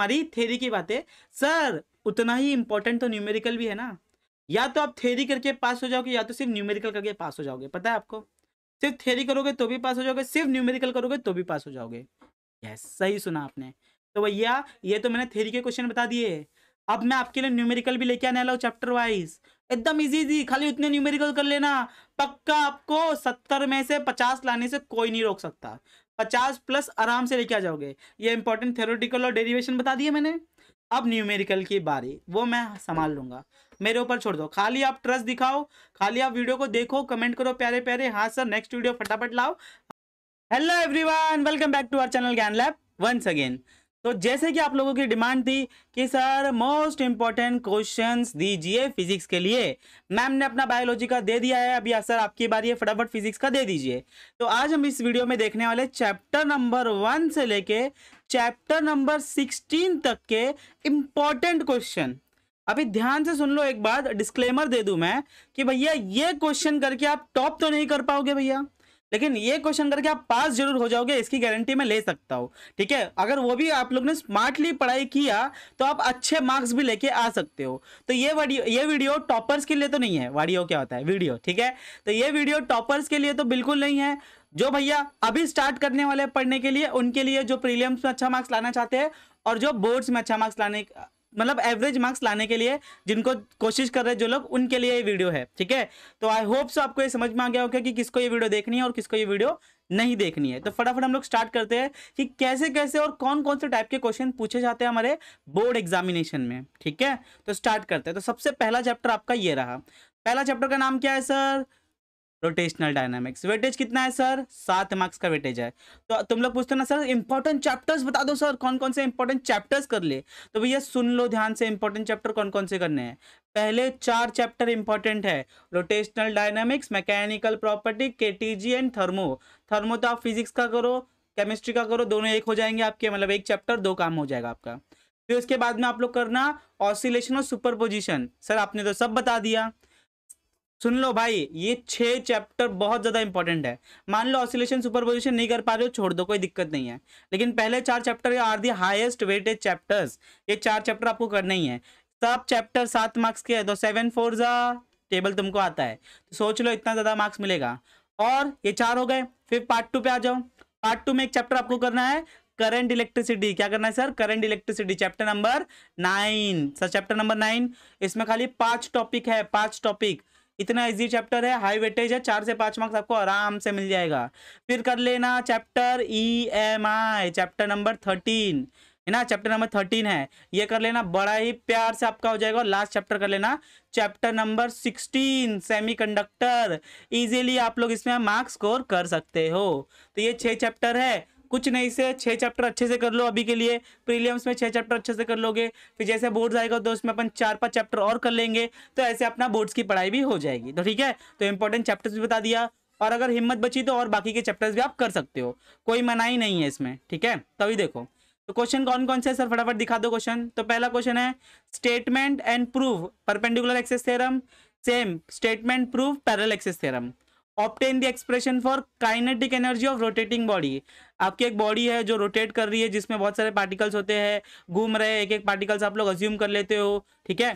हमारी थेरी की बात है सर उतना ही इंपॉर्टेंट तो न्यूमेरिकल भी है ना या तो आप थेरी करके पास हो जाओगे या तो सिर्फ न्यूमेरिकल करके पास हो जाओगे पता है आपको सिर्फ थेरी करोगे तो भी पास हो जाओगे सिर्फ न्यूमेरिकल करोगे तो भी पास हो जाओगे यस सही सुना आपने तो भैया ये तो मैंने थेरी के क्वेश्चन बता दिए अब मैं आपके लिए न्यूमेरिकल भी लेके आने वाला चैप्टर वाइज एकदम इजी थी खाली उतने न्यूमेरिकल कर लेना पक्का आपको सत्तर में से पचास लाने से कोई नहीं रोक सकता पचास प्लस आराम से लेके आ जाओगे ये इंपॉर्टेंट थेरोटिकल और डेरिवेशन बता दिए मैंने अब न्यूमेरिकल की बारी वो मैं संभाल लूंगा मेरे ऊपर छोड़ दो खाली आप ट्रस्ट दिखाओ खाली आप वीडियो को देखो कमेंट करो प्यारे प्यारे हाँ सर नेक्स्ट वीडियो फटाफट लाओ hello everyone welcome back to our channel Gyan lab once again तो जैसे कि आप लोगों की डिमांड थी कि सर मोस्ट इंपॉर्टेंट क्वेश्चंस दीजिए फिजिक्स के लिए मैम ने अपना बायोलॉजी का दे दिया है अभी सर आपकी बारी है फटाफट फिजिक्स का दे दीजिए तो आज हम इस वीडियो में देखने वाले चैप्टर नंबर वन से लेके चैप्टर नंबर सिक्सटीन तक के इम्पॉर्टेंट क्वेश्चन अभी ध्यान से सुन लो एक बार डिस्क्लेमर दे दूं मैं कि भैया ये क्वेश्चन करके आप टॉप तो नहीं कर पाओगे भैया लेकिन ये क्वेश्चन करके आप पास जरूर हो जाओगे इसकी गारंटी मैं ले सकता हूँ ठीक है अगर वो भी आप लोग ने स्मार्टली पढ़ाई किया तो आप अच्छे मार्क्स भी लेके आ सकते हो तो ये वीडियो ये वीडियो टॉपर्स के लिए तो नहीं है वाडियो क्या होता है वीडियो ठीक है तो ये वीडियो टॉपर्स के लिए तो बिल्कुल नहीं है जो भैया अभी स्टार्ट करने वाले पढ़ने के लिए उनके लिए जो प्रीलियम्स में अच्छा मार्क्स लाना चाहते हैं और जो बोर्ड्स में अच्छा मार्क्स लाने मतलब एवरेज मार्क्स लाने के लिए जिनको कोशिश कर रहे जो लोग उनके लिए ये वीडियो है ठीक है तो आई होप सो आपको ये समझ में आ गया होगा कि किसको ये वीडियो देखनी है और किसको ये वीडियो नहीं देखनी है तो फटाफट हम लोग स्टार्ट करते हैं कि कैसे कैसे और कौन कौन से टाइप के क्वेश्चन पूछे जाते हैं हमारे बोर्ड एग्जामिनेशन में ठीक है तो स्टार्ट करते हैं तो सबसे पहला चैप्टर आपका ये रहा पहला चैप्टर का नाम क्या है सर रोटेशनल डायनामिक्स वेटेज कितना है सर सात मार्क्स का वेटेज है तो तुम लोग पूछते ना सर इंपॉर्टेंट चैप्टर्स बता दो सर कौन कौन से इंपॉर्टेंट चैप्टर्स कर लिए तो भैया सुन लो ध्यान से इंपॉर्टेंट चैप्टर कौन कौन से करने हैं पहले चार चैप्टर इंपॉर्टेंट है rotational dynamics mechanical property KTG and thermo thermo तो आप फिजिक्स का करो केमिस्ट्री का करो दोनों एक हो जाएंगे आपके मतलब एक चैप्टर दो काम हो जाएगा आपका फिर उसके बाद में आप लोग करना ऑसिलेशन और सुपरपोजिशन सर आपने तो सब बता दिया सुन लो भाई ये छह चैप्टर बहुत ज़्यादा इंपॉर्टेंट है मान लो ऑसिलेशन सुपरपोजिशन नहीं कर पा रहे हो छोड़ दो कोई दिक्कत नहीं है लेकिन पहले चार chapter are the highest weightage chapters ये चार चैप्टर आपको करना ही है सब चैप्टर सात मार्क्स के है तो सेवन फोर ज़ा टेबल तुमको आता है तो सोच लो इतना ज़्यादा मार्क्स मिलेगा और ये चार हो गए फिर पार्ट टू पे आ जाओ पार्ट टू में एक चैप्टर आपको करना है करंट इलेक्ट्रिसिटी क्या करना है sir current electricity chapter number nine sir chapter number nine इसमें खाली पांच टॉपिक है पांच टॉपिक इतना इजी चैप्टर है हाई वेटेज है चार से पांच मार्क्स आपको आराम से मिल जाएगा फिर कर लेना chapter E M I chapter number thirteen है ना चैप्टर नंबर थर्टीन है ये कर लेना बड़ा ही प्यार से आपका हो जाएगा लास्ट चैप्टर कर लेना chapter number sixteen semiconductor आप लोग इसमें मार्क्स स्कोर कर सकते हो तो ये छह चैप्टर है कुछ नहीं से छह चैप्टर अच्छे से कर लो अभी के लिए प्रीलियम्स में छः चैप्टर अच्छे से कर लोगे फिर जैसे बोर्ड्स आएगा तो उसमें अपन चार पाँच चैप्टर और कर लेंगे तो ऐसे अपना बोर्ड्स की पढ़ाई भी हो जाएगी तो ठीक है तो इंपॉर्टेंट चैप्टर्स भी बता दिया और अगर हिम्मत बची तो और बाकी के चैप्टर्स भी आप कर सकते हो कोई मनाही नहीं है इसमें ठीक है तभी देखो तो क्वेश्चन कौन कौन से सर फटाफट दिखा दो क्वेश्चन तो पहला क्वेश्चन है statement and proof perpendicular axis theorem same statement proof parallel axis theorem obtain the expression for kinetic energy of rotating body आपकी एक बॉडी है जो रोटेट कर रही है जिसमें बहुत सारे पार्टिकल्स होते हैं घूम रहे हैं एक एक पार्टिकल्स आप लोग अज्यूम कर लेते हो ठीक है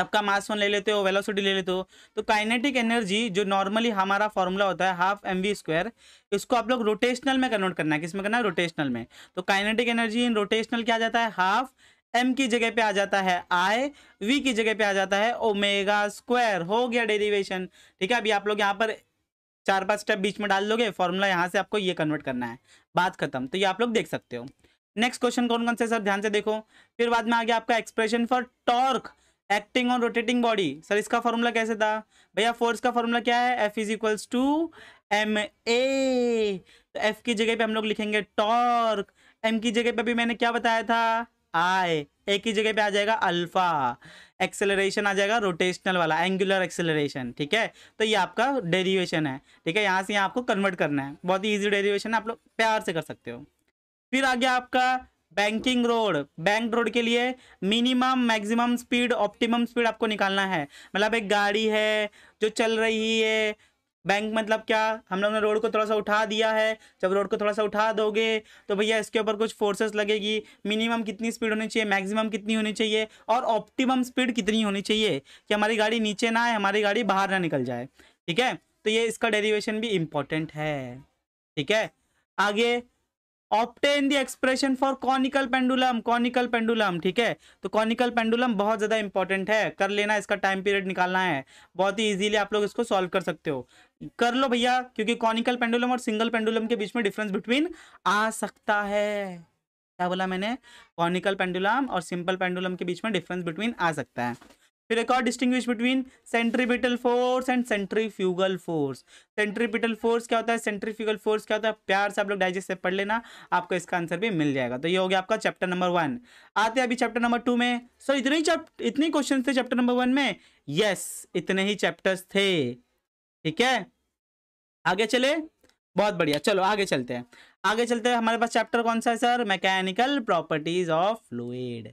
सबका मास वन ले लेते हो वेलोसिटी ले लेते हो तो काइनेटिक एनर्जी जो नॉर्मली हमारा फॉर्मूला होता है हाफ एम वी स्क्वायर इसको आप लोग रोटेशनल में कन्वर्ट करना है किसमें करना है रोटेशनल में तो काइनेटिक एनर्जी इन रोटेशनल क्या आ जाता है हाफ एम की जगह पे आ जाता है आई वी की जगह पे आ जाता है ओमेगा स्क्वायर हो गया डेरिवेशन ठीक है अभी आप लोग यहाँ पर चार पांच स्टेप बीच में डाल लोगे फॉर्मूला यहाँ से आपको ये कन्वर्ट करना है बात खत्म तो ये आप लोग देख सकते हो नेक्स्ट क्वेश्चन कौन कौन से सर ध्यान से देखो फिर बाद में आ गया आपका expression for torque acting on rotating body sir इसका फॉर्मूला कैसे था भैया फोर्स का फॉर्मूला क्या है F is equals to M A तो एफ की जगह पे हम लोग लिखेंगे टॉर्क एम की जगह पे भी मैंने क्या बताया था आई ए की जगह पे आ जाएगा अल्फा एक्सेलरेशन आ जाएगा रोटेशनल वाला एंगुलर एक्सेलरेशन ठीक है तो ये आपका डेरिवेशन है ठीक है यहाँ से यहाँ आपको कन्वर्ट करना है बहुत ही ईजी डेरिवेशन आप लोग प्यार से कर सकते हो फिर आ गया आपका बैंकिंग रोड बैंक रोड के लिए minimum maximum speed optimum speed आपको निकालना है मतलब एक गाड़ी है जो चल रही है बैंक मतलब क्या हम लोग ने रोड को थोड़ा सा उठा दिया है जब रोड को थोड़ा सा उठा दोगे तो भैया इसके ऊपर कुछ फोर्सेस लगेगी मिनिमम कितनी स्पीड होनी चाहिए मैक्सिमम कितनी होनी चाहिए और ऑप्टिमम स्पीड कितनी होनी चाहिए कि हमारी गाड़ी नीचे ना आए हमारी गाड़ी बाहर ना निकल जाए ठीक है तो ये इसका डेरिवेशन भी इम्पोर्टेंट है ठीक है आगे obtain the expression for conical pendulum conical pendulum ठीक है तो कॉनिकल पेंडुलम बहुत ज़्यादा इंपॉर्टेंट है कर लेना इसका टाइम पीरियड निकालना है बहुत ही इजीली आप लोग इसको सॉल्व कर सकते हो कर लो भैया क्योंकि कॉनिकल पेंडुलम और सिंगल पेंडुलम के बीच में डिफरेंस बिटवीन आ सकता है क्या बोला मैंने कॉनिकल पेंडुलम और सिंपल पेंडुलम के बीच में डिफरेंस बिटवीन आ सकता है फिर एक और distinguish between centripetal force and centrifugal force centripetal force क्या होता है सेंट्रीफ्यूगल फोर्स क्या होता है प्यार से आप लोग डाइजेस्ट से पढ़ लेना आपको इसका आंसर भी मिल जाएगा तो ये हो गया आपका चैप्टर नंबर वन आते अभी चैप्टर नंबर टू में सर इतने ही इतने क्वेश्चन थे चैप्टर नंबर वन में यस इतने ही चैप्टर्स थे ठीक है आगे चले बहुत बढ़िया चलो आगे चलते हैं आगे चलते हैं हमारे पास चैप्टर कौन सा है sir mechanical properties of fluid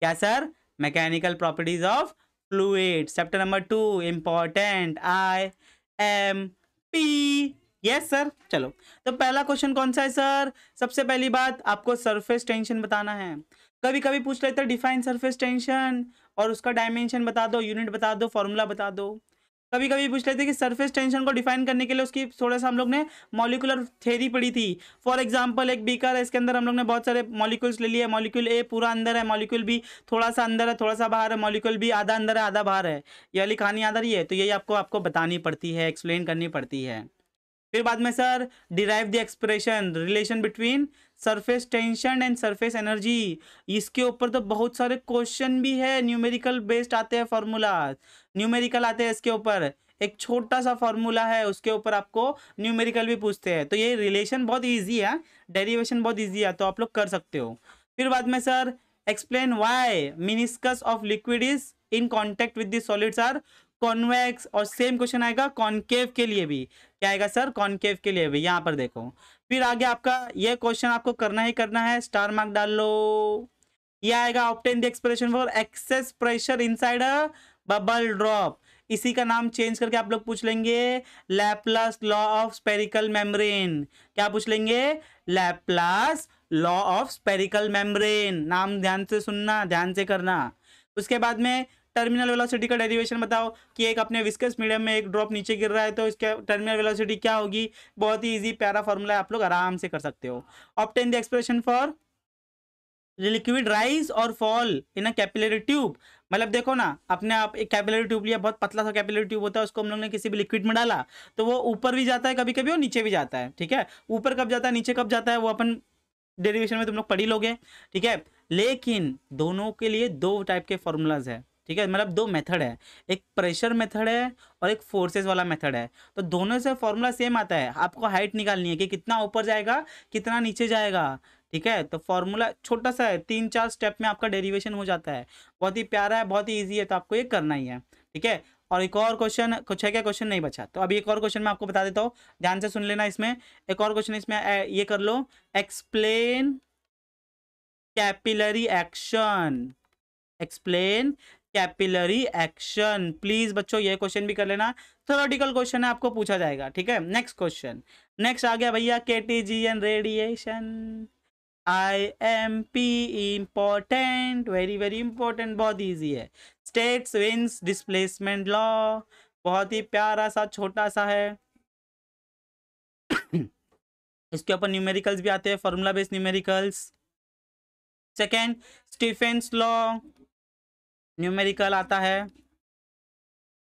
क्या sir mechanical properties of fluid chapter number two important I M P yes sir चलो तो पहला क्वेश्चन कौन सा है सर सबसे पहली बात आपको सरफेस टेंशन बताना है कभी कभी पूछ लेते डिफाइन सरफेस टेंशन और उसका डायमेंशन बता दो यूनिट बता दो फॉर्मूला बता दो कभी कभी पूछ लेते कि सरफेस टेंशन को डिफाइन करने के लिए उसकी थोड़ा सा हम लोग ने मॉलिकुलर थेरी पढ़ी थी फॉर एग्जाम्पल एक बीकर है इसके अंदर हम लोग ने बहुत सारे मॉलिक्यूल्स ले लिए मॉलिक्यूल ए पूरा अंदर है मॉलिक्यूल बी थोड़ा सा अंदर है थोड़ा सा बाहर है मॉलिक्यूल बी आधा अंदर है आधा बाहर है ये वाली कहानी आधा रही है तो यही आपको आपको बतानी पड़ती है एक्सप्लेन करनी पड़ती है फिर बाद में sir derive the expression relation between surface tension and surface energy इसके ऊपर तो बहुत सारे क्वेश्चन भी है न्यूमेरिकल बेस्ड आते हैं फॉर्मूला न्यूमेरिकल आते हैं इसके ऊपर एक छोटा सा फॉर्मूला है उसके ऊपर आपको न्यूमेरिकल भी पूछते हैं तो ये रिलेशन बहुत ईजी है डेरिवेशन बहुत ईजी है तो आप लोग कर सकते हो फिर बाद में sir explain why meniscus of liquid is in contact with solids are convex और सेम क्वेश्चन आएगा कॉन्केव के लिए भी क्या आएगा सर कॉन्केव के लिए भी यहाँ पर देखो फिर आगे आपका ये क्वेश्चन आपको करना ही करना है स्टार मार्क डाल लो ये आएगा obtain the expression for excess pressure inside bubble drop इसी का नाम चेंज करके आप लोग पूछ लेंगे Laplace law of spherical membrane क्या पूछ लेंगे Laplace law of spherical membrane नाम ध्यान से सुनना ध्यान से करना उसके बाद में टर्मिनल वेलोसिटी का डेरिवेशन बताओ कि एक अपने विस्कस मीडियम में एक ड्रॉप नीचे गिर रहा है तो इसका टर्मिनल वेलोसिटी क्या होगी बहुत ही ईजी प्यारा फॉर्मूला है आप लोग आराम से कर सकते हो obtain the expression for liquid rise और fall in a capillary tube मतलब देखो ना अपने आप एक कैपिलरी ट्यूब लिया बहुत पतला सा कैपिलरी ट्यूब होता है उसको हम लोग ने किसी भी लिक्विड में डाला तो वो ऊपर भी जाता है कभी कभी और नीचे भी जाता है ठीक है ऊपर कब जाता है नीचे कब जाता है वो अपन डेरिवेशन में तुम लोग पढ़ी लोगे ठीक है लेकिन दोनों के लिए दो टाइप के फॉर्मूलाज है ठीक है मतलब दो मेथड है एक प्रेशर मेथड है और एक फोर्सेस वाला मेथड है तो दोनों से फॉर्मूला सेम आता है आपको हाइट निकालनी है कि कितना ऊपर जाएगा कितना नीचे जाएगा ठीक है तो फॉर्मूला छोटा सा है तीन चार स्टेप में आपका डेरिवेशन हो जाता है बहुत ही प्यारा है बहुत ही ईजी है तो आपको ये करना ही है ठीक है और एक और क्वेश्चन कुछ है क्या क्वेश्चन नहीं बचा तो अभी एक और क्वेश्चन मैं आपको बता देता हूँ ध्यान से सुन लेना इसमें एक और क्वेश्चन इसमें ये कर लो explain capillary action explain capillary action please बच्चों ये क्वेश्चन भी कर लेना थोरोटिकल क्वेश्चन है आपको पूछा जाएगा ठीक है नेक्स्ट क्वेश्चन नेक्स्ट आ गया भैया के टी जी एन रेडिएशन आई M P important very very important बहुत ईजी है स्टेट्स विंस डिस्प्लेसमेंट लॉ बहुत ही प्यारा सा छोटा सा है इसके ऊपर न्यूमेरिकल्स भी आते हैं formula based numericals second Stefan's law numerical आता है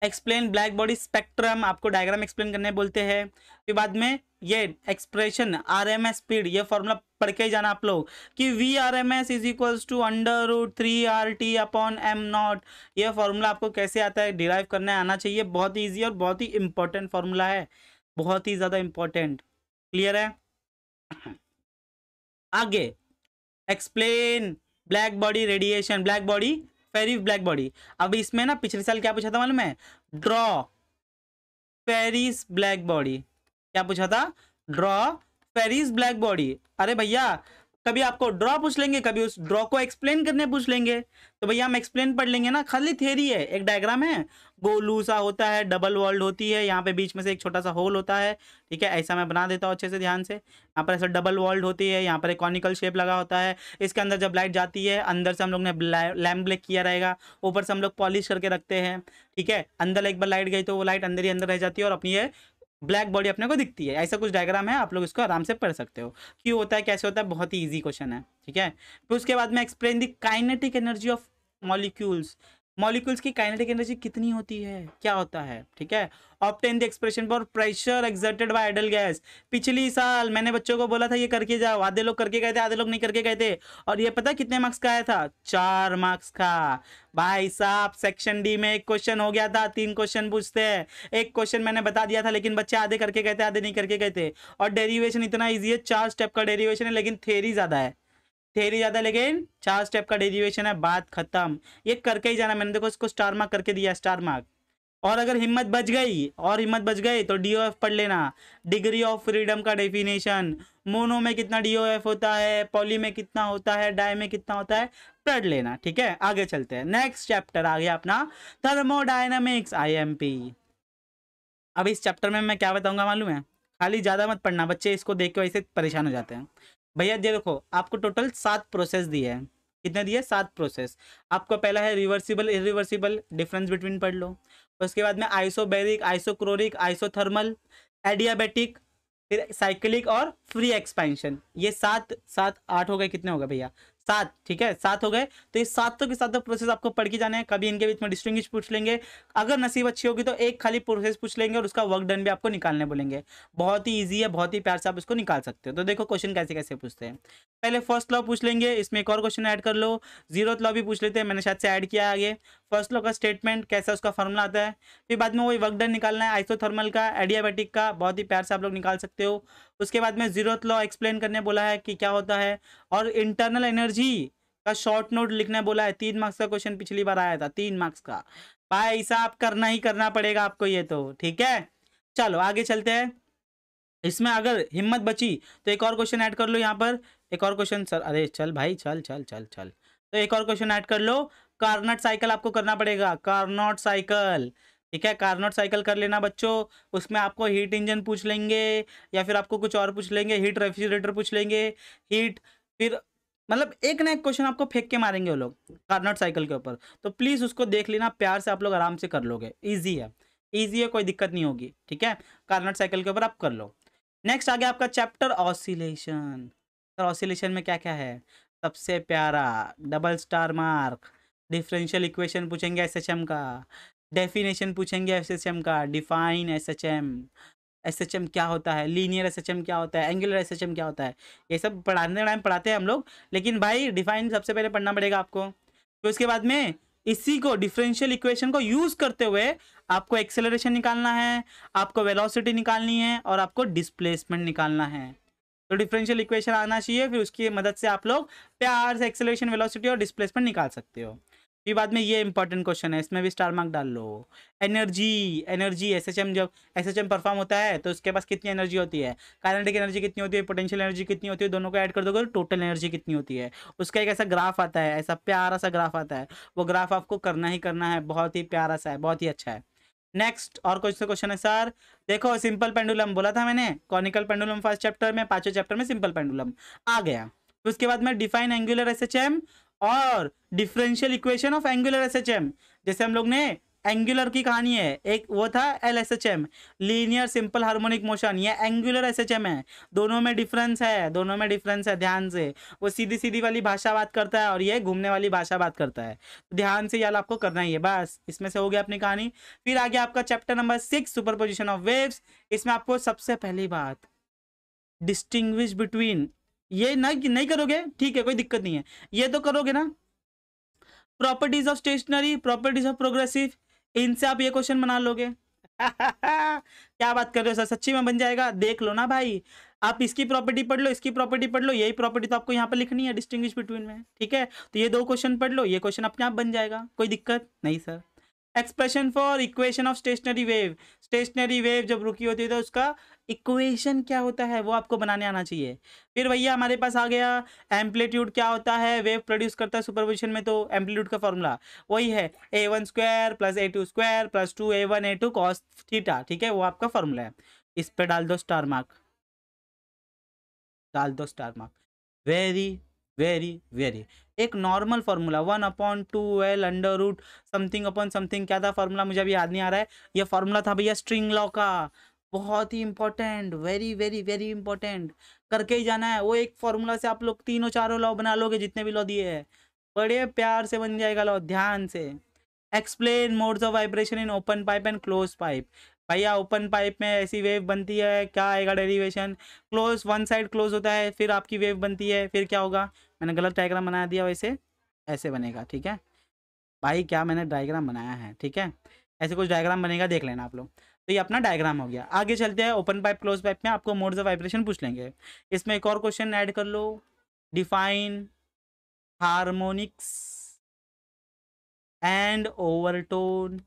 एक्सप्लेन ब्लैक बॉडी स्पेक्ट्रम आपको डायग्राम एक्सप्लेन करने बोलते हैं फिर बाद में ये expression R M S speed ये फॉर्मूला पढ़ के जाना आप लोग कि V R M S is equals to under root three R T upon M not ये फॉर्मूला आपको कैसे आता है डिराइव करने आना चाहिए बहुत ही ईजी और बहुत ही इंपॉर्टेंट फॉर्मूला है बहुत ही ज़्यादा इंपॉर्टेंट क्लियर है आगे explain black body radiation black body Ferry black body अब इसमें ना पिछले साल क्या पूछा था मालूम है ड्रॉ फेरिस ब्लैक बॉडी क्या पूछा था ड्रॉ फेरिस ब्लैक बॉडी अरे भैया कभी आपको ड्रॉ पूछ लेंगे कभी उस ड्रॉ को एक्सप्लेन करने पूछ लेंगे तो भैया हम एक्सप्लेन पढ़ लेंगे ना खाली थेरी है एक डायग्राम है गोलू सा होता है डबल वर्ल्ड होती है यहाँ पे बीच में से एक छोटा सा होल होता है ठीक है ऐसा मैं बना देता हूँ अच्छे से ध्यान से यहाँ पर ऐसा डबल वर्ल्ड होती है यहाँ पर एक कॉनिकल शेप लगा होता है इसके अंदर जब लाइट जाती है अंदर से हम लोग ने लैम्प ब्लैक किया रहेगा ऊपर से हम लोग पॉलिश करके रखते हैं ठीक है अंदर एक बार लाइट गई तो वो लाइट अंदर ही अंदर रह जाती है और अपनी ये ब्लैक बॉडी अपने को दिखती है ऐसा कुछ डायग्राम है आप लोग इसको आराम से पढ़ सकते हो क्यों होता है कैसे होता है बहुत ही ईजी क्वेश्चन है ठीक है फिर उसके बाद में explain the kinetic energy of molecules molecules की काइनेटिक एनर्जी कितनी होती है क्या होता है ठीक है obtain the expression for pressure exerted by ideal gas पिछली साल मैंने बच्चों को बोला था ये करके जाओ आधे लोग करके गए थे आधे लोग नहीं करके गए थे और ये पता कितने मार्क्स का आया था चार मार्क्स का भाई साहब सेक्शन डी में एक क्वेश्चन हो गया था तीन क्वेश्चन पूछते हैं एक क्वेश्चन मैंने बता दिया था लेकिन बच्चे आधे करके गए थे आधे नहीं करके गए थे और डेरीवेशन इतना ईजी है चार स्टेप का डेरीवेशन है लेकिन थेरी ज़्यादा है थेरी ज़्यादा लेकिन चार स्टेप का डेरिवेशन है बात खत्म ये करके ही जाना मैंने देखो इसको स्टार मार्क करके दिया स्टार मार्क और अगर हिम्मत बच गई और हिम्मत बच गई तो डी पढ़ लेना डिग्री ऑफ फ्रीडम का डेफिनेशन मोनो में कितना डी होता है पॉली में कितना होता है डाई में कितना होता है पढ़ लेना ठीक है आगे चलते हैं नेक्स्ट चैप्टर आ गया अपना थर्मोडाइनमिक्स आईएमपी अब इस चैप्टर में मैं क्या बताऊंगा मालूम है खाली ज़्यादा मत पढ़ना बच्चे इसको देख के वैसे परेशान हो जाते हैं भैया देखो आपको टोटल सात प्रोसेस दिए हैं कितने दिए सात प्रोसेस आपको पहला है रिवर्सिबल इरिवर्सिबल डिफरेंस बिटवीन पढ़ लो उसके बाद में आइसोबेरिक आइसोक्रोरिक आइसोथर्मल एडियाबेटिक फिर साइकिलिक और फ्री एक्सपेंशन ये सात सात आठ हो गए कितने हो गए भैया सात ठीक है सात हो गए तो ये सातों के सातों प्रोसेस आपको पढ़ के जाने हैं कभी इनके बीच में डिस्टिंग पूछ लेंगे अगर नसीब अच्छी होगी तो एक खाली प्रोसेस पूछ लेंगे और उसका वर्क डन भी आपको निकालने बोलेंगे बहुत ही ईजी है बहुत ही प्यार से आप इसको निकाल सकते हो तो देखो क्वेश्चन कैसे कैसे पूछते हैं पहले फर्स्ट लॉ पूछ लेंगे इसमें एक और क्वेश्चन ऐड कर लो जीरो लॉ भी पूछ लेते हैं मैंने शायद से ऐड किया आगे फर्स्ट लॉ का स्टेटमेंट कैसा उसका फॉर्मूला आता है फिर बाद में वही वर्क डन निकालना है आइसोथर्मल का एडियाबेटिक का बहुत ही प्यार से आप लोग निकाल सकते हो उसके बाद में जीरो लॉ एक्सप्लेन करने बोला है कि क्या होता है और इंटरनल एनर्जी का शॉर्ट नोट लिखने बोला है तीन मार्क्स का क्वेश्चन पिछली बार आया था तीन मार्क्स का भाई साहब करना ही करना पड़ेगा आपको ये तो ठीक है चलो आगे चलते हैं इसमें अगर हिम्मत बची तो एक और क्वेश्चन ऐड कर लो यहाँ पर एक और क्वेश्चन सर अरे चल भाई चल चल चल चल तो एक और क्वेश्चन ऐड कर लो कार्नट साइकिल आपको करना पड़ेगा कार्नोट साइकिल ठीक है कार्नोट साइकिल कर लेना बच्चों उसमें आपको हीट इंजन पूछ लेंगे या फिर आपको कुछ और पूछ लेंगे हीट रेफ्रिजरेटर पूछ लेंगे हीट फिर मतलब एक ना एक क्वेश्चन आपको फेंक के मारेंगे वो लोग कार्नोट साइकिल के ऊपर तो प्लीज़ उसको देख लेना प्यार से आप लोग आराम से कर लोगे ईजी है ईजी है कोई दिक्कत नहीं होगी ठीक है कार्नोट साइकिल के ऊपर आप कर लो नेक्स्ट आ गया आपका चैप्टर ऑसिलेशन सर ऑसिलेशन में क्या क्या है सबसे प्यारा double star mark differential equation पूछेंगे एस का डेफिनेशन पूछेंगे एस का define S S H M क्या होता है लीनियर एस एच एम क्या होता है एंगुलर एस एच एम क्या होता है ये सब पढ़ाने टाइम पढ़ाते हैं हम लोग लेकिन भाई डिफाइन सबसे पहले पढ़ना पड़ेगा आपको तो उसके बाद में इसी को डिफरेंशियल इक्वेशन को यूज करते हुए आपको एक्सेलरेशन निकालना है आपको वेलोसिटी निकालनी है और आपको डिस्प्लेसमेंट निकालना है तो डिफरेंशियल इक्वेशन आना चाहिए फिर उसकी मदद से आप लोग प्यार से एक्सेलरेशन वेलोसिटी और डिस्प्लेसमेंट निकाल सकते हो फिर बाद में ये इंपॉर्टेंट क्वेश्चन है इसमें भी स्टार मार्क डाल लो energy energy S H M जब एस एच एम परफॉर्म होता है तो उसके पास कितनी एनर्जी होती है काइनेटिक एनर्जी कितनी होती है पोटेंशियल एनर्जी कितनी होती है दोनों को ऐड कर दोगे तो टोटल एनर्जी कितनी होती है उसका एक ऐसा ग्राफ आता है ऐसा प्यारा सा ग्राफ आता है वो ग्राफ आपको करना ही करना है बहुत ही प्यारा सा है बहुत ही अच्छा है नेक्स्ट और कुछ से तो क्वेश्चन है सर देखो सिंपल पेंडुलम बोला था मैंने कॉनिकल पेंडुलम फर्स्ट चैप्टर में पांचवें चैप्टर में सिंपल पेंडुलम आ गया उसके बाद में define angular S H M और differential equation of angular S जैसे हम लोग ने एंगुलर की कहानी है एक वो था L S H M linear simple harmonic motion ये एंगुलर एस एच एम है दोनों में डिफरेंस है दोनों में डिफरेंस है ध्यान से वो सीधी सीधी वाली भाषा बात करता है और ये घूमने वाली भाषा बात करता है ध्यान से यार आपको करना ही है बस इसमें से हो गया अपनी कहानी फिर आ गया आपका chapter number six super of waves इसमें आपको सबसे पहली बात डिस्टिंग्विश बिटवीन ये ना नहीं करोगे ठीक है कोई दिक्कत नहीं है ये तो करोगे ना properties of stationary properties of progressive इनसे आप ये क्वेश्चन बना लोगे क्या बात कर रहे हो सर सच्ची में बन जाएगा देख लो ना भाई आप इसकी प्रॉपर्टी पढ़ लो इसकी प्रॉपर्टी पढ़ लो यही प्रॉपर्टी तो आपको यहाँ पर लिखनी है डिस्टिंग बिटवीन में ठीक है तो ये दो क्वेश्चन पढ़ लो ये क्वेश्चन अपने आप बन जाएगा कोई दिक्कत नहीं sir expression for equation of stationary wave stationary wave जब रुकी होती है तो उसका इक्वेशन क्या होता है वो आपको बनाने आना चाहिए फिर भैया हमारे पास आ गया एम्पलीट्यूड क्या होता है वेव प्रोड्यूस करता है सुपरपोजिशन में तो एम्पलीट्यूड का फॉर्मूला वही है A one square plus A two square plus two A one A two cos theta ठीक है वो आपका फॉर्मूला है इस पर डाल दो स्टार मार्क डाल दो star mark very very very एक normal formula one upon two L under root something upon something क्या था फॉर्मूला मुझे अभी याद नहीं आ रहा है ये फॉर्मूला था भैया स्ट्रिंग लॉ का बहुत ही important very very very important करके ही जाना है वो एक फॉर्मूला से आप लोग तीनों चारों लॉ बना लोगे जितने भी लॉ दिए हैं बड़े प्यार से बन जाएगा लॉ ध्यान से explain modes of vibration in open pipe and close pipe भैया ओपन पाइप में ऐसी वेव बनती है क्या आएगा derivation close one side close होता है फिर आपकी वेव बनती है फिर क्या होगा मैंने गलत डायग्राम बना दिया वैसे ऐसे बनेगा ठीक है भाई क्या मैंने डायग्राम बनाया है ठीक है ऐसे कुछ डायग्राम बनेगा देख लेना आप लोग तो ये अपना डायग्राम हो गया आगे चलते हैं ओपन पाइप क्लोज पाइप में आपको मोड्स ऑफ वाइब्रेशन पूछ लेंगे इसमें एक और क्वेश्चन ऐड कर लो define harmonics and overtone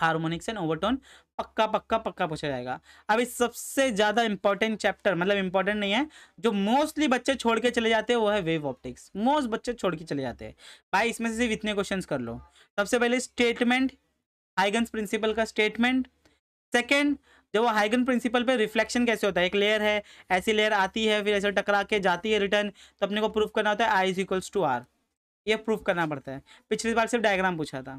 harmonics and overtone पक्का पक्का पक्का पूछा जाएगा अब इस सबसे ज़्यादा इंपॉर्टेंट चैप्टर मतलब इंपॉर्टेंट नहीं है जो मोस्टली बच्चे छोड़ के चले जाते हैं वो है वेव ऑप्टिक्स मोस्ट बच्चे छोड़ के चले जाते हैं भाई इसमें से सिर्फ इतने क्वेश्चंस कर लो सबसे पहले स्टेटमेंट हाइगन्स प्रिंसिपल का स्टेटमेंट सेकेंड जब वो हाइगन प्रिंसिपल पे रिफ्लेक्शन कैसे होता है एक लेयर है ऐसी लेयर आती है फिर ऐसे टकरा के जाती है रिटर्न तो अपने को प्रूफ करना होता है I is equals to R ये प्रूफ करना पड़ता है पिछली बार सिर्फ डायग्राम पूछा था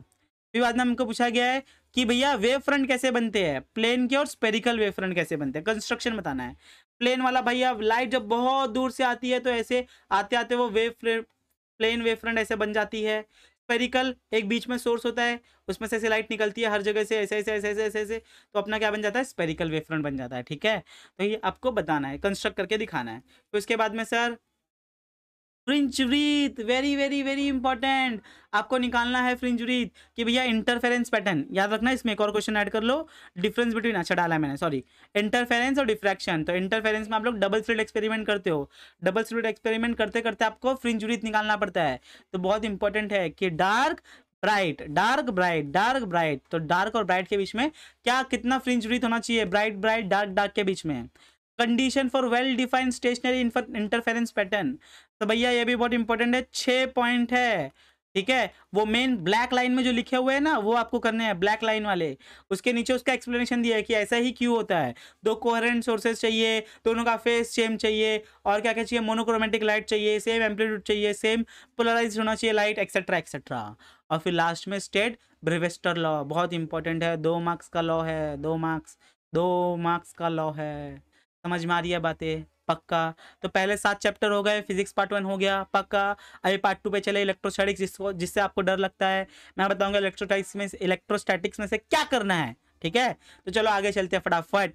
फिर बाद में हमको पूछा गया है कि भैया वेव फ्रंट कैसे बनते हैं प्लेन के और स्पेरिकल वेव फ्रंट कैसे बनते हैं कंस्ट्रक्शन बताना है प्लेन वाला भैया लाइट जब बहुत दूर से आती है तो ऐसे आते आते वो वेव प्लेन वेव फ्रंट ऐसे बन जाती है स्पेरिकल एक बीच में सोर्स होता है उसमें से ऐसे लाइट निकलती है हर जगह से ऐसे ऐसे ऐसे ऐसे ऐसे ऐसे तो अपना क्या बन जाता है स्पेरिकल वेफ्रंट बन जाता है ठीक है तो ये आपको बताना है कंस्ट्रक्ट करके दिखाना है तो इसके बाद में sir fringe width very very very important आपको निकालना है फ्रिंच वृत कि भैया इंटरफेरेंस पैटर्न याद रखना इसमें एक और क्वेश्चन ऐड कर लो डिफरेंस बिटवीन अच्छा डाला मैंने सॉरी इंटरफेरेंस और डिफ्रैक्शन तो इंटरफेरेंस में आप लोग डबल स्लिट एक्सपेरिमेंट करते हो डबल स्लिट एक्सपेरिमेंट करते करते आपको फ्रिंच वृत निकालना पड़ता है तो बहुत इंपॉर्टेंट है कि dark bright dark bright dark bright तो डार्क और ब्राइट के बीच में क्या कितना फ्रिंज वृत होना चाहिए ब्राइट ब्राइट डार्क डार्क के बीच में condition for well defined stationary interference pattern तो भैया ये भी बहुत इंपॉर्टेंट है छः पॉइंट है ठीक है वो मेन ब्लैक लाइन में जो लिखे हुए हैं ना वो आपको करने हैं ब्लैक लाइन वाले उसके नीचे उसका एक्सप्लेनेशन दिया है कि ऐसा ही क्यों होता है दो कोहरेंट सोर्सेज चाहिए दोनों का फेस सेम चाहिए और क्या क्या चाहिए मोनोक्रोमेटिक लाइट चाहिए सेम एम्पलीट्यूड चाहिए सेम पोलराइज होना चाहिए लाइट एक्सेट्रा एक्सेट्रा और फिर लास्ट में स्टेट ब्रिवेस्टर लॉ बहुत इंपॉर्टेंट है दो मार्क्स का लॉ है दो मार्क्स दो मार्क्स का लॉ है समझ में आ रही है बातें पक्का तो पहले सात चैप्टर हो गए फिजिक्स पार्ट वन हो गया पक्का अभी पार्ट टू पे चले इलेक्ट्रोस्टैटिक्स जिसको जिससे आपको डर लगता है मैं बताऊंगा इलेक्ट्रोस्टैटिक्स में इलेक्ट्रोस्टैटिक्स में से क्या करना है ठीक है तो चलो आगे चलते हैं फटाफट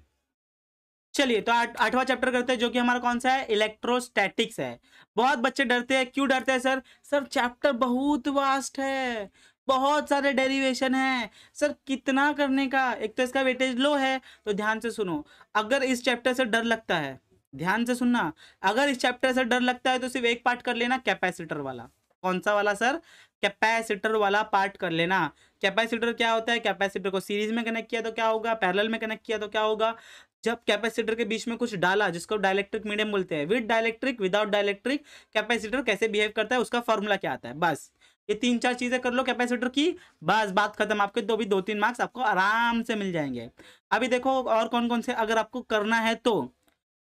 चलिए तो आठवां चैप्टर करते हैं जो कि हमारा कौन सा है इलेक्ट्रोस्टैटिक्स है बहुत बच्चे डरते हैं क्यों डरते हैं सर सर चैप्टर बहुत वास्ट है बहुत सारे डेरिवेशन हैं सर कितना करने का एक तो इसका वेटेज लो है तो ध्यान से सुनो अगर इस चैप्टर से डर लगता है ध्यान से सुनना अगर इस चैप्टर से डर लगता है तो सिर्फ एक पार्ट कर लेना कैपेसिटर वाला कौन सा वाला सर कैपेसिटर वाला पार्ट कर लेना कैपेसिटर क्या होता है कैपेसिटर को सीरीज में कनेक्ट किया तो क्या होगा पैरल में कनेक्ट किया तो क्या होगा जब कैपेसिटर के बीच में कुछ डाला जिसको डायलेक्ट्रिक मीडियम बोलते हैं with dielectric without dielectric capacitor कैसे बिहेव करता है उसका फॉर्मूला क्या आता है बस ये तीन चार चीज़ें कर लो कैपेसिटर की बस बात खत्म आपके दो भी दो तीन मार्क्स आपको आराम से मिल जाएंगे अभी देखो और कौन कौन से अगर आपको करना है तो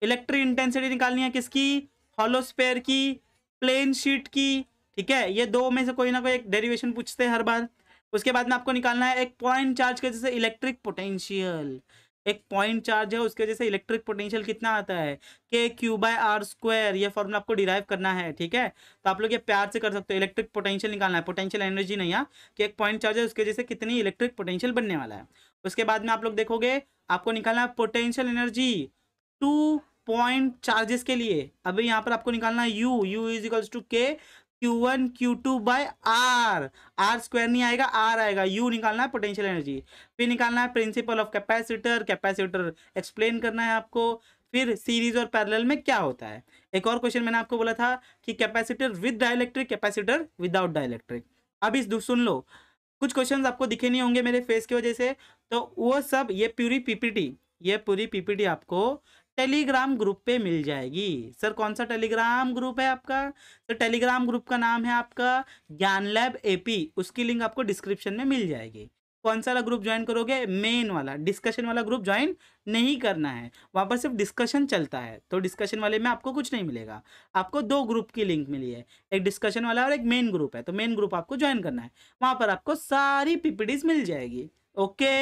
इलेक्ट्रिक इंटेंसिटी निकालनी है किसकी हॉलोस्पेयर की प्लेन शीट की ठीक है ये दो में से कोई ना कोई एक डेरिवेशन पूछते हैं हर बार उसके बाद में आपको निकालना है एक पॉइंट चार्ज के जैसे इलेक्ट्रिक पोटेंशियल एक पॉइंट चार्ज है उसके वजह से इलेक्ट्रिक पोटेंशियल कितना आता है K Q by R square ये फॉर्मूला आपको डिराइव करना है ठीक है तो आप लोग ये प्यार से कर सकते हो इलेक्ट्रिक पोटेंशियल निकालना है पोटेंशियल एनर्जी नहीं है हाँ? कि एक पॉइंट चार्ज है उसके वजह से कितनी इलेक्ट्रिक पोटेंशियल बनने वाला है उसके बाद में आप लोग देखोगे आपको निकालना है potential energy two point charges के लिए अभी यहाँ पर आपको निकालना है U U is equals to K Q one Q two by R R square नहीं आएगा आर आएगा यू निकालना है पोटेंशियल एनर्जी फिर निकालना है principle of capacitor capacitor explain करना है आपको फिर सीरीज और पैरेलल में क्या होता है एक और क्वेश्चन मैंने आपको बोला था कि capacitor with dielectric capacitor without dielectric अब इस सुन लो कुछ क्वेश्चन आपको दिखे नहीं होंगे मेरे फेस की वजह से तो वो सब ये पूरी पीपीटी ये पूरी पीपीटी आपको टेलीग्राम ग्रुप पे मिल जाएगी सर कौन सा टेलीग्राम ग्रुप है आपका सर तो टेलीग्राम ग्रुप का नाम है आपका ज्ञान लैब एपी उसकी लिंक आपको डिस्क्रिप्शन में मिल जाएगी कौन सा वाला ग्रुप ज्वाइन करोगे मेन वाला डिस्कशन वाला ग्रुप ज्वाइन नहीं करना है वहाँ पर सिर्फ डिस्कशन चलता है तो डिस्कशन वाले में आपको कुछ नहीं मिलेगा आपको दो ग्रुप की लिंक मिली है एक डिस्कशन वाला और एक मेन ग्रुप है तो मेन ग्रुप आपको ज्वाइन करना है वहाँ पर आपको सारी पीपीडीज मिल जाएगी okay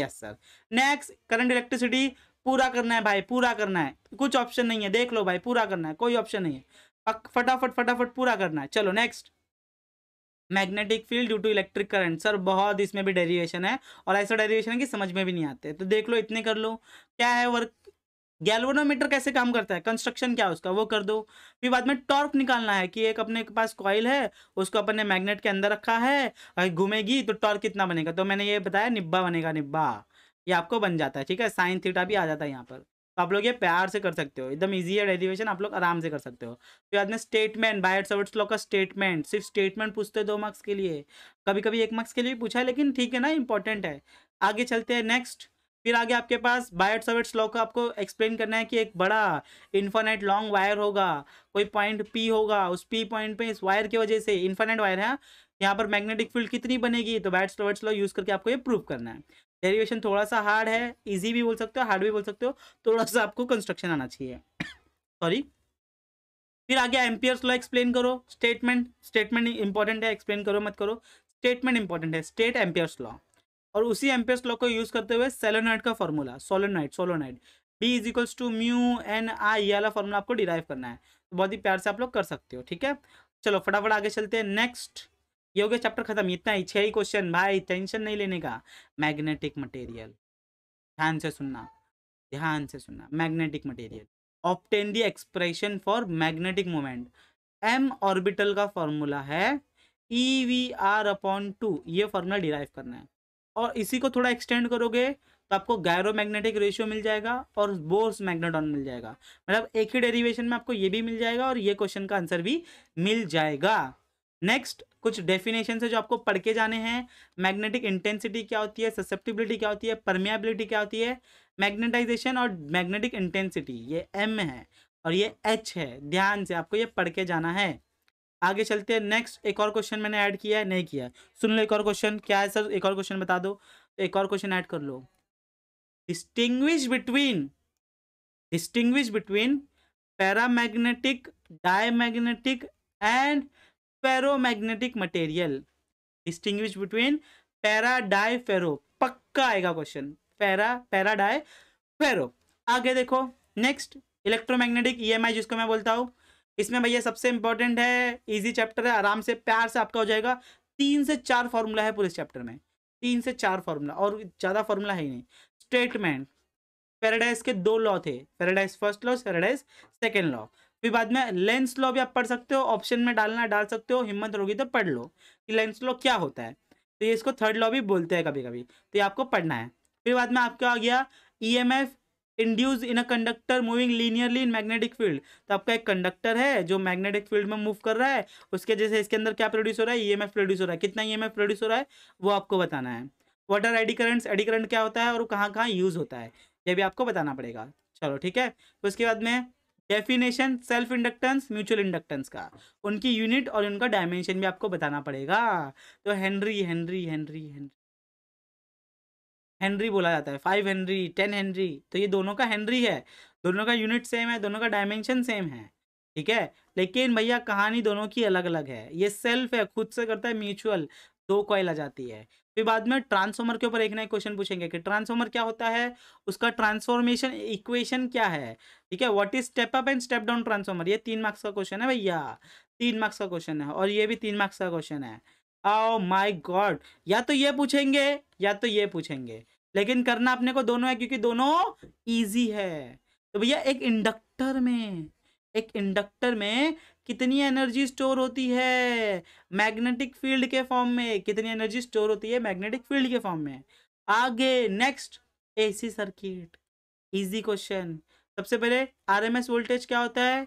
yes sir next current electricity पूरा करना है भाई पूरा करना है कुछ ऑप्शन नहीं है देख लो भाई पूरा करना है कोई ऑप्शन नहीं है फटाफट फटाफट पूरा करना है चलो next magnetic field due to electric current sir बहुत इसमें भी डेरिवेशन है और ऐसा डेरिवेशन है कि समझ में भी नहीं आते तो देख लो इतने कर लो क्या है वर्क गैल्वेनोमीटर कैसे काम करता है कंस्ट्रक्शन क्या है उसका वो कर दो फिर बाद में टॉर्क निकालना है कि एक अपने पास कॉयल है उसको अपन ने मैग्नेट के अंदर रखा है घूमेगी तो टॉर्क कितना बनेगा तो मैंने ये बताया निब्बा बनेगा निब्बा ये आपको बन जाता है ठीक है साइन थीटा भी आ जाता है यहाँ पर तो आप लोग ये प्यार से कर सकते हो एकदम ईजी है डेरिवेशन आप लोग आराम से कर सकते हो तो याद में स्टेटमेंट बाय सवर्ट्स लॉ का स्टेटमेंट सिर्फ स्टेटमेंट पूछते हैं दो मार्क्स के लिए कभी कभी एक मार्क्स के लिए भी पूछा है लेकिन ठीक है ना इंपॉर्टेंट है आगे चलते हैं नेक्स्ट फिर आगे आपके पास बायट सवेट्स लॉ का आपको एक्सप्लेन करना है कि एक बड़ा इन्फानाइट लॉन्ग वायर होगा कोई पॉइंट पी होगा उस पी पॉइंट पे इस वायर की वजह से इन्फानाइट वायर है यहाँ पर मैग्नेटिक फील्ड कितनी बनेगी तो बायट सवेट्स लॉ यूज़ करके आपको ये प्रूव करना है डेरिवेशन थोड़ा सा हार्ड है इजी भी बोल सकते हो हार्ड भी बोल सकते हो थोड़ा सा आपको कंस्ट्रक्शन आना चाहिए सॉरी फिर आगे एम्पियर्स लॉ एक्सप्लेन करो स्टेटमेंट स्टेटमेंट इंपॉर्टेंट है एक्सप्लेन करो मत करो स्टेटमेंट इंपॉर्टेंट है स्टेट एम्पियर्स लॉ और उसी एम्पियर्स लॉ को यूज करते हुए सेलोनाइट का formula solenoid solenoid B is equals to mu N I ये वाला फॉर्मूला आपको डिराइव करना है तो बहुत ही प्यार से आप लोग कर सकते हो ठीक है चलो फटाफट आगे चलते हैं नेक्स्ट ये हो गया चैप्टर खत्म इतना ही छह ही क्वेश्चन भाई टेंशन नहीं लेने का मैग्नेटिक मटेरियल ध्यान से सुनना ध्यान से सुनना magnetic material obtain the expression for magnetic moment M orbital का फॉर्मूला है E V R upon two ये फॉर्मूला डिराइव करना है और इसी को थोड़ा एक्सटेंड करोगे तो आपको गायरो मैग्नेटिक रेशियो मिल जाएगा और बोर्स मैग्नेटॉन मिल जाएगा मतलब एक ही डेरिवेशन में आपको ये भी मिल जाएगा और ये क्वेश्चन का आंसर भी मिल जाएगा नेक्स्ट कुछ डेफिनेशन से जो आपको पढ़ के जाने हैं मैग्नेटिक इंटेंसिटी क्या होती है ससेप्टिबिलिटी क्या होती है परमियाबिलिटी क्या होती है मैग्नेटाइजेशन और मैग्नेटिक इंटेंसिटी ये एम है और ये एच है ध्यान से आपको ये पढ़ के जाना है आगे चलते हैं नेक्स्ट एक और क्वेश्चन मैंने ऐड किया है नहीं किया है सुन लो एक और क्वेश्चन क्या है सर एक और क्वेश्चन बता दो एक और क्वेश्चन ऐड कर लो distinguish between distinguish between paramagnetic diamagnetic and ferromagnetic material distinguish between para para dia ferro पक्का आएगा question para para para dia ferro आगे देखो नेक्स्ट इलेक्ट्रोमैग्नेटिक ईएमआई जिसको मैं बोलता हूँ इसमें भैया सबसे इंपॉर्टेंट है इजी चैप्टर है आराम से प्यार से आपका हो जाएगा तीन से चार फॉर्मूला है पूरे चैप्टर में तीन से चार फॉर्मूला और ज़्यादा फॉर्मूला है ही नहीं स्टेटमेंट पैराडाइज के दो लॉ थे Faraday's first law Faraday's second law फिर बाद में लेंस लॉ भी आप पढ़ सकते हो ऑप्शन में डालना डाल सकते हो हिम्मत रोगी तो पढ़ लो कि लेंस लॉ क्या होता है तो ये इसको थर्ड लॉ भी बोलते हैं कभी कभी तो ये आपको पढ़ना है फिर बाद में आपका आ गया E M F induced in a conductor moving linearly in magnetic field तो आपका एक कंडक्टर है जो मैग्नेटिक फील्ड में मूव कर रहा है उसके जैसे इसके अंदर क्या प्रोड्यूस हो रहा है ई एम एफ प्रोड्यूस हो रहा है कितना ई एम एफ प्रोड्यूस हो रहा है वो आपको बताना है what are eddy currents eddy current क्या होता है और कहाँ कहाँ यूज़ होता है ये भी आपको बताना पड़ेगा चलो ठीक है उसके बाद में definition self inductance mutual inductance का उनकी यूनिट और उनका डायमेंशन भी आपको बताना पड़ेगा तो henry henry henry henry henry बोला जाता है फाइव हेनरी टेन हेनरी तो ये दोनों का हेनरी है दोनों का यूनिट सेम है दोनों का डायमेंशन सेम है ठीक है लेकिन भैया कहानी दोनों की अलग अलग है ये सेल्फ है खुद से करता है म्यूचुअल दो कॉइल आ जाती है फिर बाद में ट्रांसफॉर्मर के ऊपर एक नया क्वेश्चन पूछेंगे कि ट्रांसफॉर्मर क्या होता है उसका ट्रांसफॉर्मेशन इक्वेशन क्या है ठीक है what is step up and step down transformer ये तीन मार्क्स का क्वेश्चन है भैया तीन मार्क्स का क्वेश्चन है और ये भी तीन मार्क्स का क्वेश्चन है ओ माई गॉड या तो ये पूछेंगे या तो ये पूछेंगे लेकिन करना अपने को दोनों है क्योंकि दोनों ईजी है तो भैया एक इंडक्टर में एक इंडक्टर में कितनी एनर्जी स्टोर होती है मैग्नेटिक फील्ड के फॉर्म में कितनी एनर्जी स्टोर होती है मैग्नेटिक फील्ड के फॉर्म में आगे next AC circuit easy question सबसे पहले आरएमएस वोल्टेज क्या होता है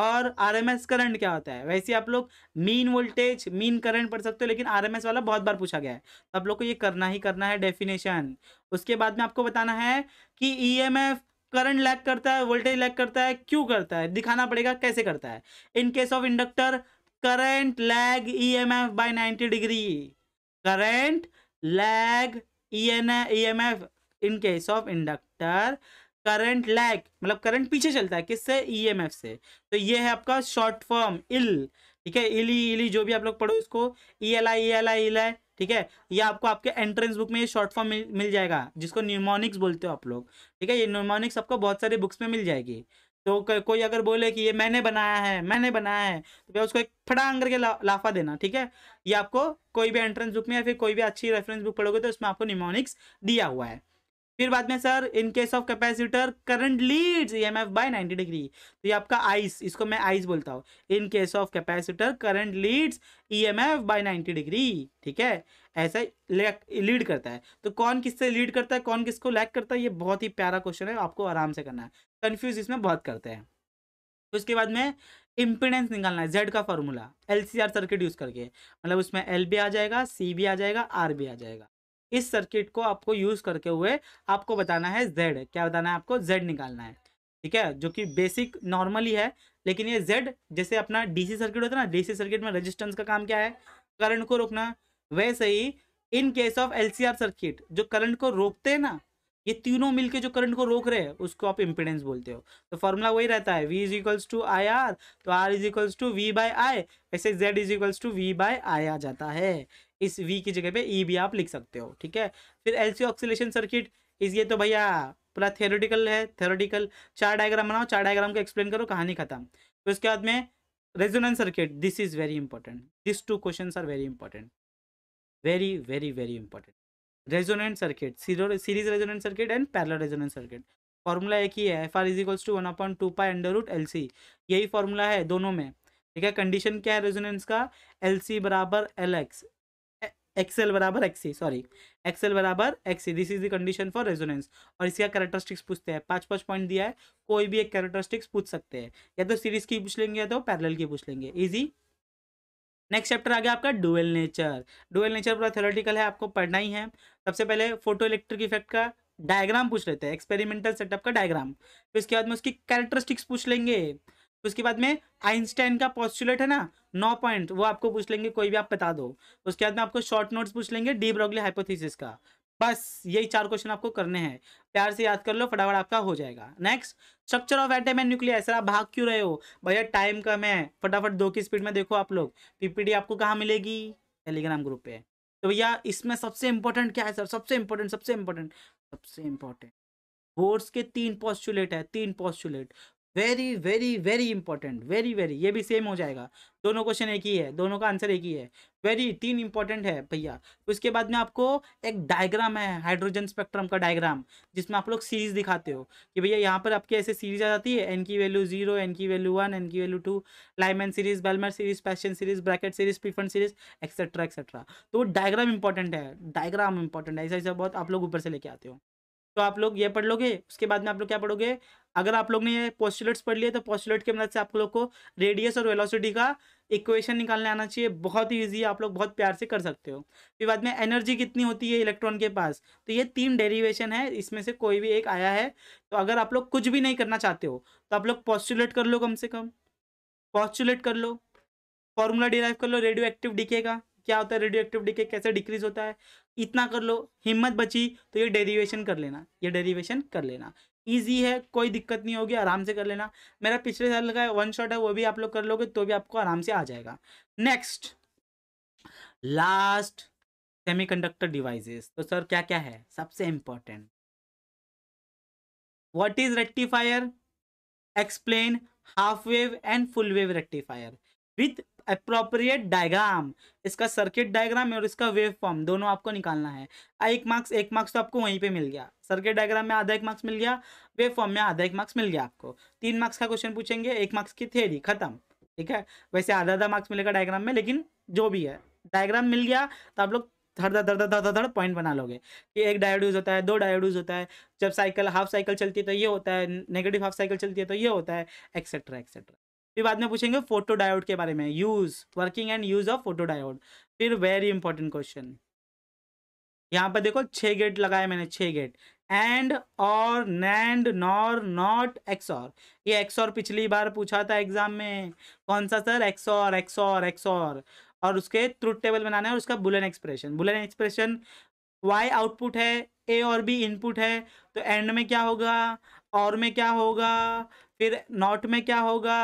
और आरएमएस करंट क्या होता है वैसे आप लोग मीन वोल्टेज मीन करंट पढ़ सकते हो लेकिन आरएमएस वाला बहुत बार पूछा गया है तो आप लोग को ये करना ही करना है डेफिनेशन उसके बाद में आपको बताना है कि ईएमएफ e करंट लैग करता है वोल्टेज लैग करता है क्यों करता है दिखाना पड़ेगा कैसे करता है in case of inductor current lag E M F by degree current lag E N M F in case of inductor current lag मतलब करंट पीछे चलता है किससे ई एम एफ से तो ये है आपका शॉर्ट फॉर्म इल ठीक है इली इली जो भी आप लोग पढ़ो इसको E L I E L I इलाई ठीक है ये आपको आपके एंट्रेंस बुक में ये शॉर्ट फॉर्म मिल, जाएगा जिसको न्यूमोनिक्स बोलते हो आप लोग ठीक है ये न्यूमोनिक्स आपको बहुत सारे बुक्स में मिल जाएगी तो कोई अगर बोले कि ये मैंने बनाया है मैंने बनाया है तो उसको एक फटांग करके ला, लाफा देना ठीक है ये आपको कोई भी एंट्रेंस बुक में या फिर कोई भी अच्छी रेफरेंस बुक पढ़ोगे तो उसमें आपको निमोनिक्स दिया हुआ है फिर बाद में sir in case of capacitor current leads EMF by 90 degree तो ये आपका आइस इसको मैं आइस बोलता हूँ in case of capacitor current leads EMF by 90 degree ठीक है ऐसा लीड करता है तो कौन किससे लीड करता है कौन किसको लैक करता है ये बहुत ही प्यारा क्वेश्चन है आपको आराम से करना है कन्फ्यूज इसमें बहुत करते हैं तो उसके बाद में इम्पिडेंस निकालना है जेड का फॉर्मूला एल सर्किट यूज़ करके मतलब उसमें एल भी आ जाएगा सी भी आ जाएगा आर भी आ जाएगा इस सर्किट को आपको यूज करके हुए आपको बताना है जेड क्या बताना है आपको जेड निकालना है ठीक है जो कि बेसिक नॉर्मली है लेकिन ये जेड जैसे अपना डीसी सर्किट होता है ना डीसी सर्किट में रेजिस्टेंस का काम क्या है करंट को रोकना वैसे ही in case of LCR circuit जो करंट को रोकते हैं ना ये तीनों मिलके जो करंट को रोक रहे हैं उसको आप इम्पिडेंस बोलते हो तो फॉर्मूला वही रहता है V is equals to I R तो R is equals to V by I ऐसे Z is equals to V by I आ जाता है इस वी की जगह पे ई e भी आप लिख सकते हो ठीक है फिर एलसी ऑक्सीलेशन सर्किट इस ये तो भैया पूरा थेरोटिकल है थेरोटिकल चार डायग्राम बनाओ चार डायग्राम को एक्सप्लेन करो कहानी खत्म फिर तो उसके बाद में resonance circuit this is very important this two question are very important very very very important resonant circuit series resonant circuit and parallel resonant circuit formula एक ही है F R is equals to one upon two pi under root L C यही formula है दोनों में ठीक है condition क्या है रेजोनेंस का एल सी बराबर एल एक्स एक्सएल बराबर एक्सी सॉरी एक्सएल बराबर XC this is the condition for resonance और इसका कैरेक्टरिस्टिक्स पूछते हैं पांच पांच पॉइंट दिया है कोई भी एक कैरेक्टरिस्टिक्स पूछ सकते हैं या तो सीरीज की पूछ लेंगे या तो पैरेलल की पूछ लेंगे इजी नेक्स्ट चैप्टर आ गया आपका डुअल नेचर डुअल नेचर पूरा थेरोटिकल है आपको पढ़ना ही है सबसे पहले फोटो इलेक्ट्रिक इफेक्ट का डायग्राम पूछ लेते हैं एक्सपेरिमेंटल सेटअप का डायग्राम फिर तो इसके बाद में उसकी कैरेक्टरिस्टिक्स पूछ लेंगे उसके बाद में आइंस्टाइन का पॉस्टुलेट है ना नौ पॉइंट वो आपको पूछ लेंगे कोई भी आप बता दो उसके बाद में आपको शॉर्ट नोट्स पूछ लेंगे डी ब्रॉगली हाइपोथेसिस का बस यही चार क्वेश्चन आपको करने हैं प्यार से याद कर लो फटाफट आपका हो जाएगा next structure of atom and nucleus आप भाग क्यों रहे हो भैया टाइम कम है फटाफट दो की स्पीड में देखो आप लोग पीपीडी आपको कहाँ मिलेगी टेलीग्राम ग्रुप पे तो भैया इसमें सबसे इंपॉर्टेंट क्या है सर सबसे इंपॉर्टेंट सबसे इंपॉर्टेंट सबसे इंपॉर्टेंट बोर्ड्स के तीन पॉस्टुलेट है तीन postulate very very very important very very ये भी सेम हो जाएगा दोनों क्वेश्चन एक ही है दोनों का आंसर एक ही है वेरी तीन इंपॉर्टेंट है भैया उसके बाद में आपको एक डायग्राम है हाइड्रोजन स्पेक्ट्रम का डायग्राम जिसमें आप लोग सीरीज दिखाते हो कि भैया यहाँ पर आपके ऐसे सीरीज आ जाती है एन की वैल्यू जीरो एन की वैल्यू वन एन की value two Lyman series Balmer series Paschen series Brackett series Pfund series etcetera etcetera तो वो डायग्राम इंपॉर्टेंट है डायग्राम इंपॉर्टेंट है ऐसा ऐसा बहुत आप लोग ऊपर से लेके आते हो तो आप लोग ये पढ़ लोगे उसके बाद में आप लोग क्या पढ़ोगे अगर आप लोग ने ये पढ़ लिए तो पोस्टुलेट की मदद से आप लोग को रेडियस और वेलोसिटी का इक्वेशन निकालने आना चाहिए बहुत ही ईजी है आप लोग बहुत प्यार से कर सकते हो फिर बाद में एनर्जी कितनी होती है इलेक्ट्रॉन के पास तो ये तीन डेरिवेशन है इसमें से कोई भी एक आया है तो अगर आप लोग कुछ भी नहीं करना चाहते हो तो आप लोग पॉस्टुलेट कर लो कम से कम पॉस्टुलेट कर लो फॉर्मूला डिराइव कर लो रेडियो एक्टिव डीके का क्या होता है रेडियो एक्टिव डीके कैसे डिक्रीज होता है इतना कर लो हिम्मत बची तो ये डेरिवेशन कर लेना ये डेरिवेशन कर लेना ईजी है कोई दिक्कत नहीं होगी आराम से कर लेना मेरा पिछले साल का वन शॉट है वो भी आप लोग कर लोगे तो भी आपको आराम से आ जाएगा नेक्स्ट लास्ट सेमीकंडक्टर डिवाइसेस तो सर क्या क्या है सबसे important what is rectifier explain half wave and full wave rectifier with appropriate diagram इसका सर्किट डायग्राम और इसका वेव फॉर्म दोनों आपको निकालना है एक मार्क्स एक मार्क्स तो आपको वहीं पे मिल गया सर्किट डायग्राम में आधा एक मार्क्स मिल गया वेव फॉर्म में आधा एक मार्क्स मिल गया आपको तीन मार्क्स का क्वेश्चन पूछेंगे एक मार्क्स की थेरी खत्म ठीक है वैसे आधा आधा मार्क्स मिलेगा डायग्राम में लेकिन जो भी है डायग्राम मिल गया तो आप लोग धड़ धड़ धड़ धड़ धड़ पॉइंट बना लोगे कि एक डायोड यूज होता है दो डायोड यूज होता है जब साइकिल हाफ साइकिल चलती है तो ये होता है नेगेटिव हाफ साइकिल चलती है तो ये होता है एक्सेट्रा एक्सेट्रा फिर बाद में पूछेंगे फोटो डायोड के बारे में use working and use of photo diode फिर वेरी इंपॉर्टेंट क्वेश्चन यहाँ पर देखो छह गेट लगाए मैंने छह gate AND OR NAND NOR NOT XOR ये एक्सॉर पिछली बार पूछा था एग्जाम में कौन सा सर एक्स और एक्स और उसके ट्रूथ टेबल बनाना है और उसका Boolean expression Boolean expression Y output है ए और बी इनपुट है तो एंड में क्या होगा और में क्या होगा फिर नॉट में क्या होगा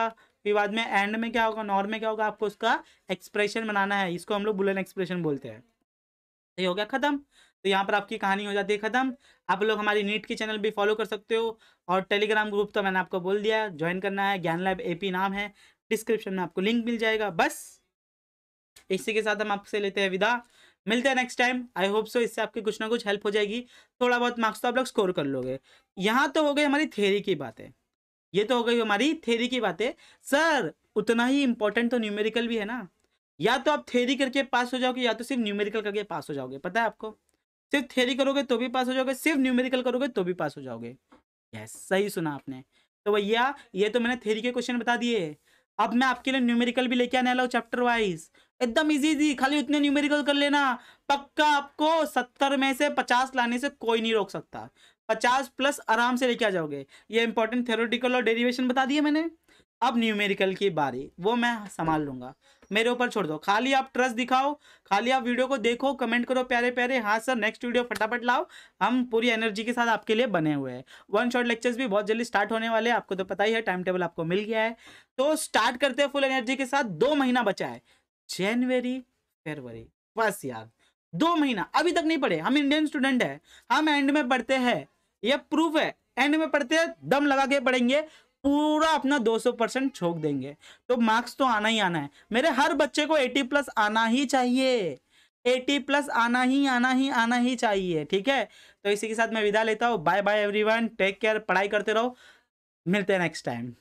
फिर बाद में एंड में क्या होगा नॉर में क्या होगा आपको उसका एक्सप्रेशन बनाना है इसको हम लोग बुलन एक्सप्रेशन बोलते हैं सही हो गया खत्म तो यहाँ पर आपकी कहानी हो जाती है खत्म आप लोग हमारी नीट की चैनल भी फॉलो कर सकते हो और टेलीग्राम ग्रुप तो मैंने आपको बोल दिया ज्वाइन करना है ज्ञान लैब एपी नाम है डिस्क्रिप्शन में आपको लिंक मिल जाएगा बस इसी के साथ हम आपसे लेते हैं विदा मिलते हैं next time I hope so इससे आपकी कुछ ना कुछ हेल्प हो जाएगी थोड़ा बहुत मार्क्स तो आप लोग स्कोर कर लोगे यहाँ तो हो गई हमारी थेरी की बातें ये तो हो गई हमारी थेरी की बातें सर उतना ही इंपॉर्टेंट तो न्यूमेरिकल भी है ना या तो आप थेरी करके पास हो जाओगे या तो सिर्फ न्यूमेरिकल करके पास हो जाओगे पता है आपको सिर्फ थेरी करोगे तो भी पास हो जाओगे सिर्फ न्यूमेरिकल करोगे तो भी पास हो जाओगे यस सही सुना आपने तो भैया ये तो मैंने थेरी के क्वेश्चन बता दिए अब मैं आपके लिए न्यूमेरिकल भी लेके आने वाला चैप्टर वाइज एकदम इजी थी खाली उतने न्यूमेरिकल कर लेना पक्का आपको सत्तर में से पचास लाने से कोई नहीं रोक सकता पचास प्लस आराम से लेके आ जाओगे ये इंपॉर्टेंट थेरोटिकल और डेरिवेशन बता दिए मैंने अब न्यूमेरिकल की बारी वो मैं संभाल लूंगा मेरे ऊपर छोड़ दो खाली आप ट्रस्ट दिखाओ खाली आप वीडियो को देखो कमेंट करो प्यारे प्यारे हाँ सर नेक्स्ट वीडियो फटाफट लाओ हम पूरी एनर्जी के साथ आपके लिए बने हुए हैं वन शॉर्ट लेक्चर्स भी बहुत जल्दी स्टार्ट होने वाले हैं आपको तो पता ही है टाइम टेबल आपको मिल गया है तो स्टार्ट करते हैं फुल एनर्जी के साथ दो महीना बचा है जनवरी फरवरी बस यार दो महीना अभी तक नहीं पढ़े हम इंडियन स्टूडेंट है हम एंड में पढ़ते हैं ये प्रूफ है एंड में पढ़ते हैं दम लगा के पढ़ेंगे पूरा अपना 200 परसेंट छोक देंगे तो मार्क्स तो आना ही आना है मेरे हर बच्चे को 80 प्लस आना ही चाहिए 80 प्लस आना ही आना ही आना ही चाहिए ठीक है तो इसी के साथ मैं विदा लेता हूँ bye bye every take care पढ़ाई करते रहो मिलते हैं नेक्स्ट टाइम